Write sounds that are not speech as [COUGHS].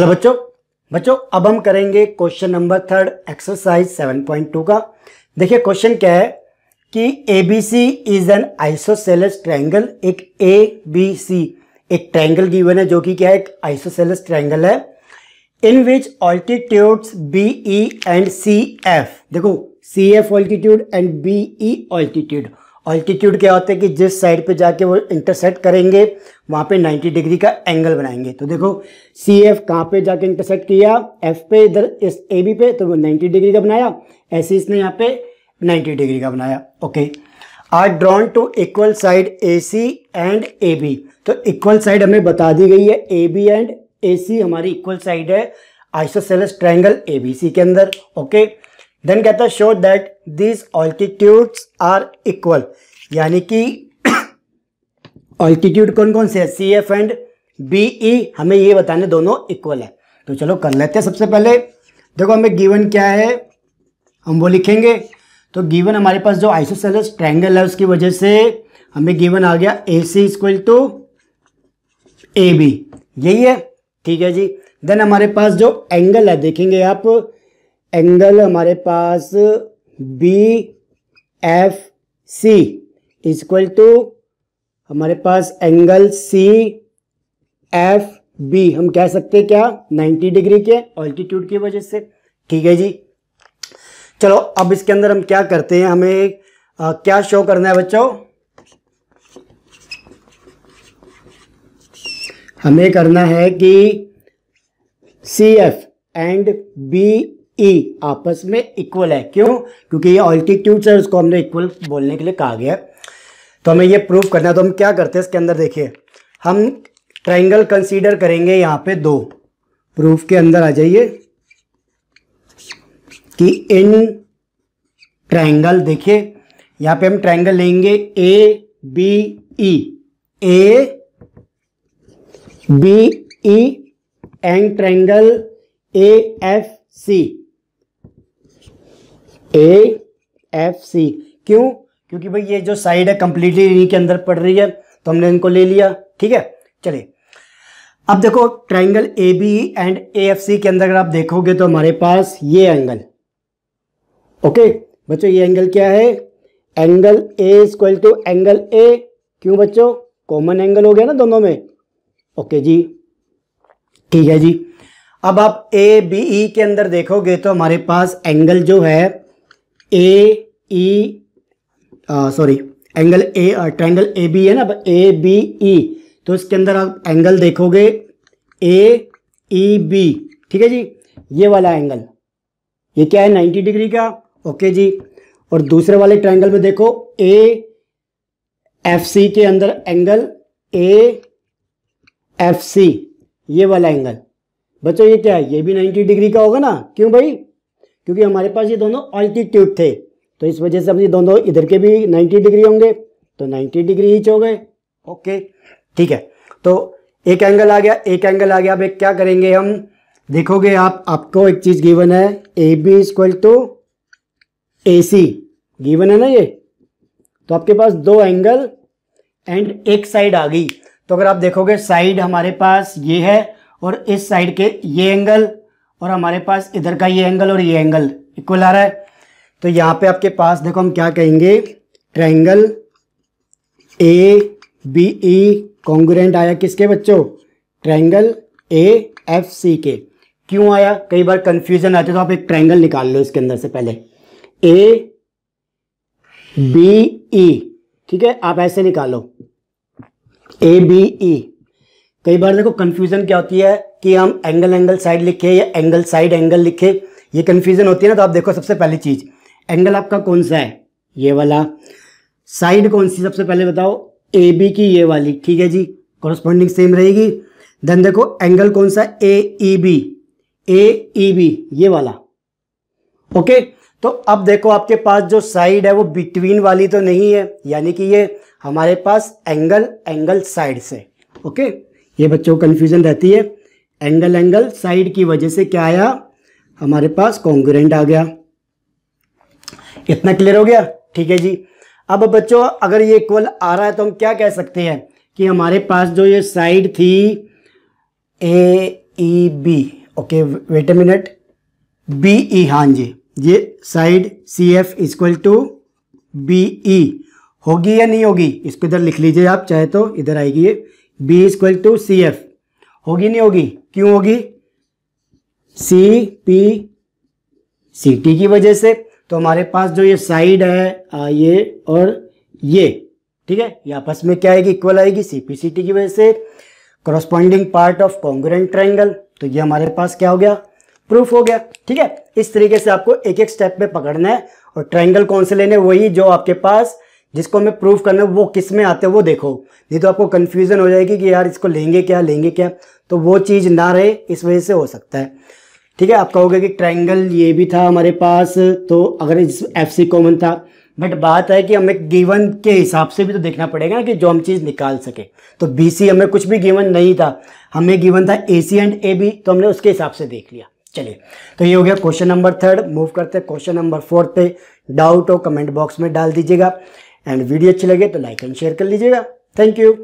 Hello बच्चों बच्चों अब हम करेंगे क्वेश्चन नंबर थर्ड एक्सरसाइज 7.2 का देखिए क्वेश्चन क्या है कि A B C is an isosceles triangle एक ए बी सी एक ट्रायंगल गिवन है जो कि क्या है एक आइसोसेलस ट्रायंगल है in which altitudes B E and C F देखो C F altitude and B E altitude altitude क्या होता है कि जिस साइड पे जाके वो इंटरसेक्ट करेंगे वहाँ पे 90 डिग्री का एंगल बनाएंगे तो देखो सी एफ कहाँ पे जाके इंटरसेक्ट किया एफ पे इधर इस ए बी पे तो वो 90 डिग्री का बनाया ऐसे e इसने यहाँ पे 90 डिग्री का बनाया okay are drawn to equal side A C and A B तो इक्वल साइड हमें बता दी गई है A B and A C हमारी इक्वल साइड है isosceles triangle A B C के अंदर ओके okay? देन कहता है show that these altitudes are equal यानी कि ऑल्टीट्यूड [COUGHS] कौन कौन से है C F and B E हमें ये बताने दोनों इक्वल है तो चलो कर लेते हैं सबसे पहले देखो हमें गिवन क्या है हम वो लिखेंगे तो गिवन हमारे पास जो आइसोसेलस ट्रायंगल है उसकी वजह से हमें गिवन आ गया A C equal to A B यही है ठीक है जी देन हमारे पास जो एंगल है देखेंगे आप एंगल हमारे पास B F C equal to हमारे पास एंगल सी एफ बी हम कह सकते हैं क्या 90 डिग्री के ऑल्टीट्यूड की वजह से ठीक है जी चलो अब इसके अंदर हम क्या करते हैं हमें आ, क्या शो करना है बच्चों हमें करना है कि C F and B E e आपस में इक्वल है क्यों क्योंकि ये ऑल्टीट्यूड है उसको हमने इक्वल बोलने के लिए कहा गया है तो हमें ये प्रूव करना है तो हम क्या करते हैं इसके अंदर देखिए हम ट्राइंगल कंसीडर करेंगे यहाँ पे दो प्रूफ के अंदर आ जाइए कि इन ट्राइंगल देखिए यहाँ पे हम ट्राइंगल लेंगे A B E A B E and triangle A F C A F C क्यों क्योंकि भाई ये जो साइड है कंप्लीटली री के अंदर पड़ रही है तो हमने इनको ले लिया ठीक है चलिए अब देखो triangle A B and A F C के अंदर अगर आप देखोगे तो हमारे पास ये एंगल ओके बच्चों ये एंगल क्या है angle A equal to angle A क्यों बच्चों कॉमन एंगल हो गया ना दोनों में ओके जी ठीक है जी अब आप ए बी ई के अंदर देखोगे तो हमारे पास एंगल जो है A E sorry angle A triangle A B है ना अब ए बी ई तो इसके अंदर आप एंगल देखोगे ए ई बी ठीक है जी ये वाला एंगल ये क्या है 90 डिग्री का ओके जी और दूसरे वाले ट्रैंगल में देखो ए एफ सी के अंदर एंगल ए एफ सी ये वाला एंगल बच्चों ये क्या है ये भी 90 डिग्री का होगा ना क्यों भाई क्योंकि हमारे पास ये दोनों अल्टीट्यूड थे तो इस वजह से हम ये दोनों इधर के भी 90 डिग्री होंगे तो 90 डिग्री ईच हो गए ओके ठीक है तो एक एंगल आ गया एक एंगल आ गया अब एक क्या करेंगे हम देखोगे आप आपको एक चीज़ गिवन है A B equal to A C given है ना ये तो आपके पास दो एंगल एंड एक साइड आ गई तो अगर आप देखोगे साइड हमारे पास ये है और इस साइड के ये एंगल और हमारे पास इधर का ये एंगल और ये एंगल इक्वल आ रहा है तो यहाँ पे आपके पास देखो हम क्या कहेंगे triangle A B E congruent आया किसके बच्चों ट्रायंगल ए एफ सी के क्यों आया कई बार कंफ्यूजन आते तो आप एक ट्रायंगल निकाल लो इसके अंदर से पहले ए बी ई ठीक है आप ऐसे निकालो ए बी ई कई बार देखो कन्फ्यूजन क्या होती है कि हम एंगल एंगल साइड लिखे या एंगल साइड एंगल लिखे ये कन्फ्यूजन होती है ना तो आप देखो सबसे पहली चीज़ एंगल आपका कौन सा है ये वाला साइड कौन सी सबसे पहले बताओ ए बी की ये वाली ठीक है जी कॉरस्पॉन्डिंग सेम रहेगी देन देखो एंगल कौन सा ए ई बी ए ई बी ये वाला ओके तो अब देखो आपके पास जो साइड है वो बिटवीन वाली तो नहीं है यानी कि ये हमारे पास एंगल एंगल साइड से ओके ये बच्चों को कन्फ्यूज़न रहती है एंगल एंगल साइड की वजह से क्या आया हमारे पास कॉन्ग्रेंट आ गया इतना क्लियर हो गया ठीक है जी अब बच्चों अगर ये इक्वल आ रहा है तो हम क्या कह सकते हैं कि हमारे पास जो ये साइड थी A E B okay wait a minute B E हाँ जी ये side C F is equal to B E होगी या नहीं होगी इसको इधर लिख लीजिए आप चाहे तो इधर आएगी ये B equal to C F होगी नहीं होगी क्यों होगी सी पी सी टी की वजह से तो हमारे पास जो ये साइड है ये और ये ठीक है ये आपस में क्या आएगी इक्वल आएगी सी पी सी टी की वजह से corresponding part of congruent triangle तो ये हमारे पास क्या हो गया प्रूफ हो गया ठीक है इस तरीके से आपको एक एक स्टेप में पकड़ना है और ट्राइंगल कौन से लेने वही जो आपके पास जिसको हमें प्रूव करना है वो किस में आते हैं वो देखो नहीं तो आपको कन्फ्यूज़न हो जाएगी कि यार इसको लेंगे क्या लेंगे क्या तो वो चीज़ ना रहे इस वजह से हो सकता है ठीक है आप कहोगे कि ट्रायंगल ये भी था हमारे पास तो अगर इस एफ सी कॉमन था बट बात है कि हमें गिवन के हिसाब से भी तो देखना पड़ेगा ना कि जो हम चीज़ निकाल सके तो बी सी हमें कुछ भी गिवन नहीं था हमें गिवन था ए सी एंड ए बी तो हमने उसके हिसाब से देख लिया चलिए तो ये हो गया क्वेश्चन नंबर थर्ड मूव करते हैं क्वेश्चन नंबर फोर्थ पे डाउट हो कमेंट बॉक्स में डाल दीजिएगा एंड वीडियो अच्छी लगे तो लाइक एंड शेयर कर लीजिएगा थैंक यू